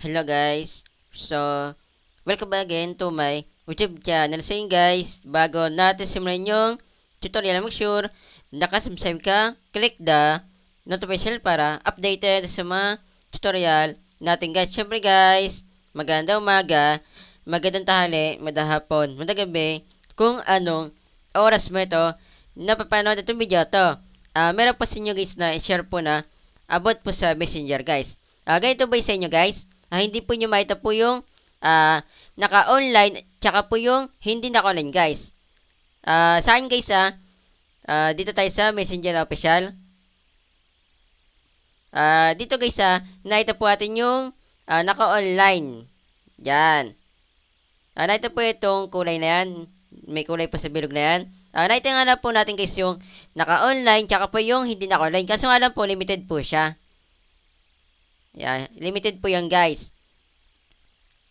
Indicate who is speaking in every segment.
Speaker 1: Hello guys. So, welcome again to my YouTube channel. So guys, bago natin simulan yung tutorial, make sure nakasubscribe ka, click the notification para updated sa mga tutorial natin guys. Siyempre guys, maganda umaga, magandang tahali, madahapon, madagabi, kung anong oras mo ito, napapanood itong video to. Uh, meron po sa inyo guys na i-share po na about po sa messenger guys. Uh, ganito ba sa inyo guys? uh, hindi po nyo makita po yung uh, naka-online tsaka po yung hindi naka-online guys. Uh, sa akin guys ah, uh, dito tayo sa Messenger Official. Uh, dito guys ah, nakita po atin yung uh, naka-online. Yan. Uh, nakita po itong kulay na yan. May kulay po sa bilog na yan. Uh, nakita nga lang po natin guys yung naka-online tsaka po yung hindi naka-online. Kaso nga lang po limited po siya. Yeah, limited po yan guys.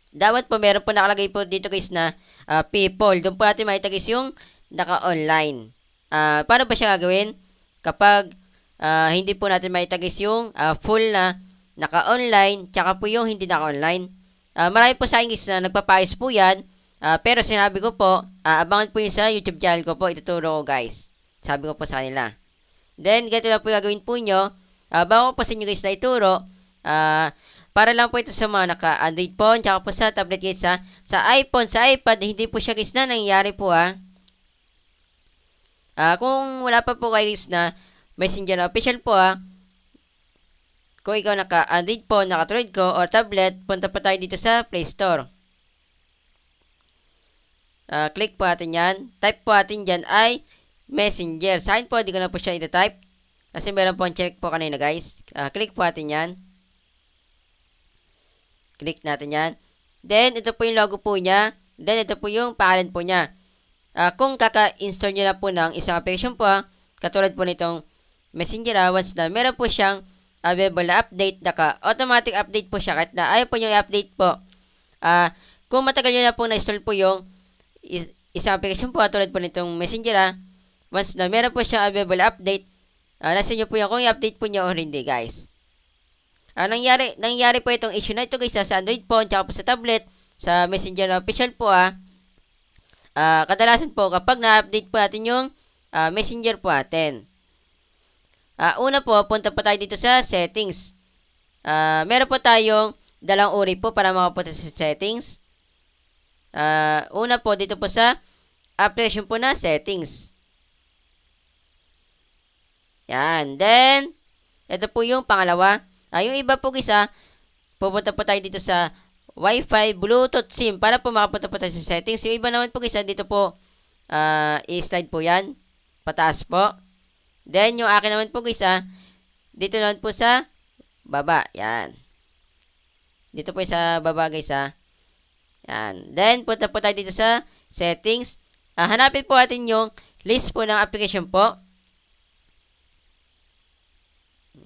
Speaker 1: Dapat po meron po nakalagay po dito guys na uh, people. Doon po natin makita guys yung naka-online. Uh, paano ba siya gagawin? Kapag uh, hindi po natin makita guys yung uh, full na naka-online tsaka po yung hindi naka-online. Uh, marami po sa akin guys na nagpapayos po yan. Uh, pero sinabi ko po, uh, abangan po yun sa YouTube channel ko po. Ituturo ko guys. Sabi ko po sa kanila. Then, ganito lang po gagawin po nyo. Uh, bago po sa inyo guys na ituro, Uh, para lang po ito sa mga naka-Android phone, tsaka po sa tablet guys ha. Ah, sa iPhone, sa iPad, hindi po siya guys na nangyayari po ha. Uh, ah, kung wala pa po kayo guys na messenger official po ha. Kung ikaw naka-Android phone, naka-Android ko, or tablet, punta pa tayo dito sa Play Store. Uh, click po natin yan. Type po natin dyan ay messenger. Sa akin po, hindi ko na po siya type. Kasi meron po ang check po kanina guys. Uh, click po natin yan. Click natin yan. Then, ito po yung logo po niya. Then, ito po yung parent po niya. Uh, kung kaka-install nyo na po ng isang application po, ha, katulad po nitong Messenger, ha, once na meron po siyang available na update, naka automatic update po siya kahit na ayaw po nyo i-update po. Uh, kung matagal nyo na po na-install po yung is isang application po, katulad po nitong Messenger, ha, once na meron po siyang available update, uh, nasa nyo po yan kung i-update po nyo or hindi guys. Ah, nangyari, nangyari po itong issue na ito guys sa Android phone tsaka po sa tablet sa Messenger na official po ah. Ah, kadalasan po kapag na-update po natin yung ah, Messenger po natin. Ah, una po, punta po tayo dito sa settings. Ah, meron po tayong dalang uri po para makapunta sa settings. Ah, una po dito po sa application po na settings. Yan, then ito po yung pangalawa Ah, yung iba po isa, pupunta po tayo dito sa Wi-Fi Bluetooth SIM para po makapunta po tayo sa settings. Yung iba naman po isa, dito po uh, i-slide po yan. Pataas po. Then, yung akin naman po isa, dito naman po sa baba. Yan. Dito po sa baba guys ha. Ah. Yan. Then, punta po tayo dito sa settings. Ah, hanapin po natin yung list po ng application po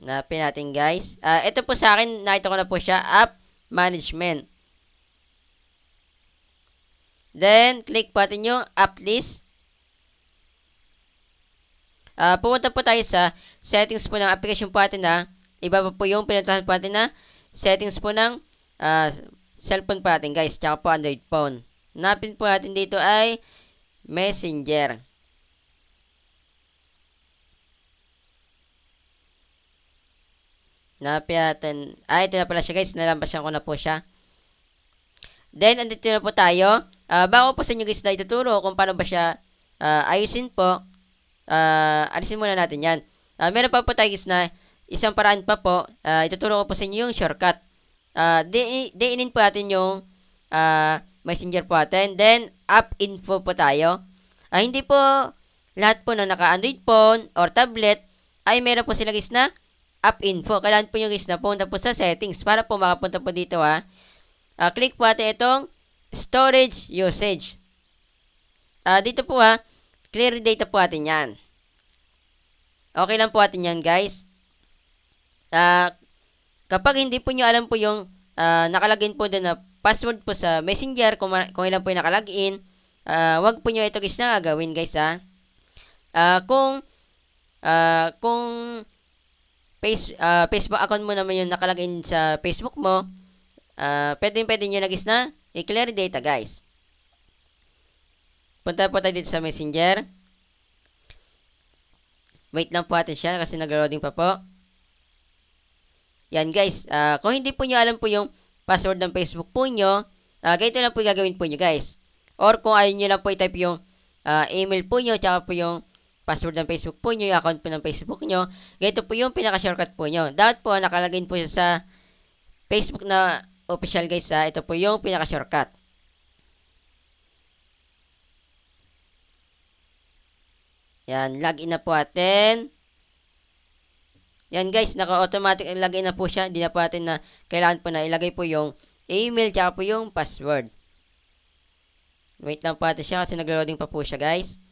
Speaker 1: na natin guys. Uh, ito po sa akin, nakita ko na po siya, app management. Then, click po natin yung app list. Uh, pumunta po tayo sa settings po ng application po natin na iba pa po yung pinuntahan po natin na settings po ng uh, cellphone po natin guys, tsaka po Android phone. Napin po natin dito ay Messenger. Napiatan. Ah, ito na pala siya guys. Nalampasan ko na po siya. Then, andito na po tayo. Uh, bago po sa inyo guys na ituturo kung paano ba siya uh, ayusin po. Uh, alisin muna natin yan. Uh, meron pa po tayo guys na isang paraan pa po. Uh, ituturo ko po sa inyo yung shortcut. Uh, di, diinin po natin yung uh, messenger po natin. Then, app info po tayo. Uh, hindi po lahat po ng naka-Android phone or tablet ay meron po sila guys na app info. Kailangan po yung guys na punta po sa settings para po makapunta po dito ha. Uh, click po natin itong storage usage. Uh, dito po ha, clear data po natin yan. Okay lang po natin yan guys. Uh, kapag hindi po nyo alam po yung uh, nakalagin po doon na password po sa messenger, kung, kung ilan po yung nakalagin, uh, wag po nyo ito guys na gawin guys ha. Uh, kung, uh, kung face, uh, Facebook account mo naman yung nakalagin sa Facebook mo, uh, ah, pwede, pwede nyo nagis na i-clear data guys. Punta po tayo dito sa Messenger. Wait lang po atin siya kasi nag-loading pa po. Yan guys, uh, kung hindi po nyo alam po yung password ng Facebook po nyo, uh, ganito lang po gagawin po nyo guys. Or kung ayaw nyo lang po i-type yung uh, email po nyo, tsaka po yung password ng Facebook po nyo, yung account po ng Facebook nyo. Ganito po yung pinaka-shortcut po nyo. Dapat po, nakalagin po sa Facebook na official guys ha. Ah. Ito po yung pinaka-shortcut. Yan, login na po atin. Yan guys, naka-automatic login na po siya. Hindi na po natin na kailangan po na ilagay po yung email tsaka po yung password. Wait lang po natin siya kasi naglo-loading pa po siya guys.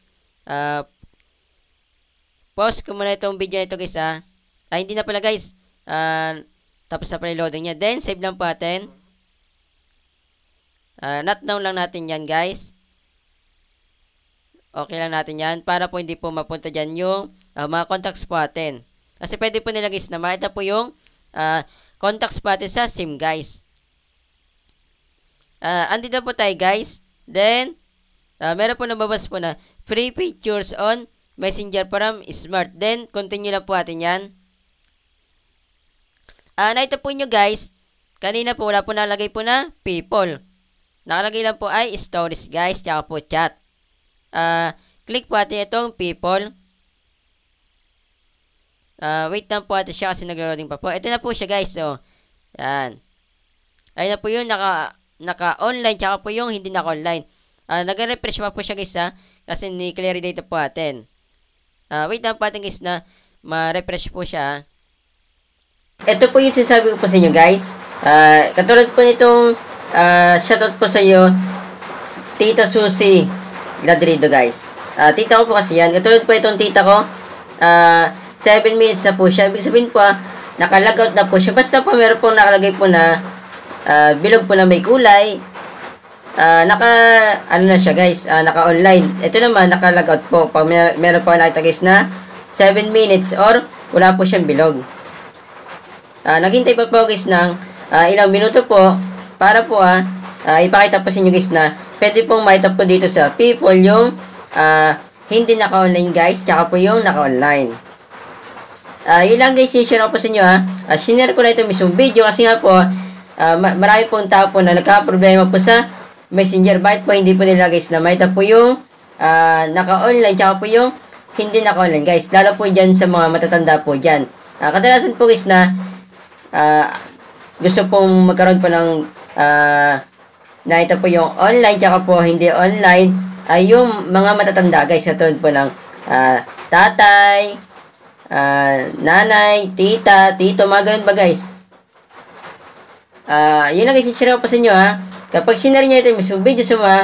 Speaker 1: Uh, Pause ko muna itong video nito guys ha. Ah. ah, hindi na pala guys. Ah, tapos na pala loading niya. Then, save lang po atin. Ah, not down lang natin yan guys. Okay lang natin yan. Para po hindi po mapunta dyan yung uh, mga contacts po atin. Kasi pwede po nila guys na makita po yung uh, contacts po natin sa SIM guys. Uh, andito po tayo guys. Then, ah, meron po nababas po na free features on messenger from smart. Then, continue lang po atin yan. Ah, nakita po nyo guys, kanina po wala po nalagay po na people. Nakalagay lang po ay stories guys, tsaka po chat. Uh, click po atin itong people. Uh, wait lang po atin siya kasi nag-loading pa po. Ito na po siya guys, so, oh. yan. Ayun na po yun, naka, naka-online, tsaka po yung hindi naka-online. Uh, nag-refresh pa po siya guys ha, kasi ni-clear data po atin. Uh, wait lang po ating guys na ma-refresh po siya. Ah. Ito po yung sinasabi ko po sa inyo guys. Uh, katulad po nitong uh, shoutout po sa iyo Tita Susie Ladrido guys. Uh, tita ko po kasi yan. Katulad po itong tita ko. Uh, 7 minutes na po siya. Ibig sabihin po ah, nakalagout na po siya. Basta po meron po nakalagay po na uh, bilog po na may kulay Uh, naka, ano na siya guys, uh, naka online. Ito naman, naka logout po. Pag mer meron po nakita guys na 7 minutes or wala po siyang bilog. Uh, naghintay pa po guys ng uh, ilang minuto po para po ah, uh, ipakita po sa inyo guys na pwede pong makita po dito sa people yung uh, hindi naka-online guys, tsaka po yung naka-online. Uh, yun lang guys, share po sa inyo ha. Uh, sinare ko na ito mismo video kasi nga po, uh, marami pong tao po na nagka-problema po sa messenger byte po hindi po nila guys na may po yung uh, naka-online tsaka po yung hindi naka-online guys lalo po dyan sa mga matatanda po dyan uh, kadalasan po guys na uh, gusto pong magkaroon po ng uh, nakita po yung online tsaka po hindi online ay uh, yung mga matatanda guys katulad po ng uh, tatay uh, nanay, tita, tito mga ganun ba guys uh, yun lang guys i-share ko po sa inyo ha Kapag sinare niya ito mismo video sa mga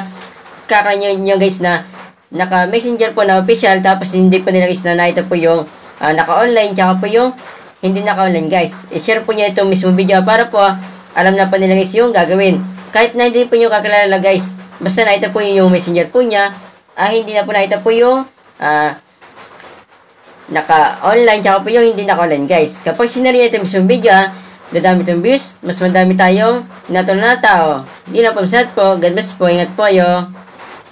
Speaker 1: kakanyo niya guys na naka-messenger po na official tapos hindi po nila guys na naito po yung uh, naka-online tsaka po yung hindi naka-online guys. I-share po niya ito mismo video para po ah, alam na po nila guys yung gagawin. Kahit na hindi po niyo kakilala guys, basta naito po yung messenger po niya ah, hindi na po naito po yung uh, naka-online tsaka po yung hindi naka-online guys. Kapag sinare niya ito mismo video dadami tong views, mas madami tayong natunan oh. na tao. Yun ang pamsat po. God bless po. Ingat po kayo.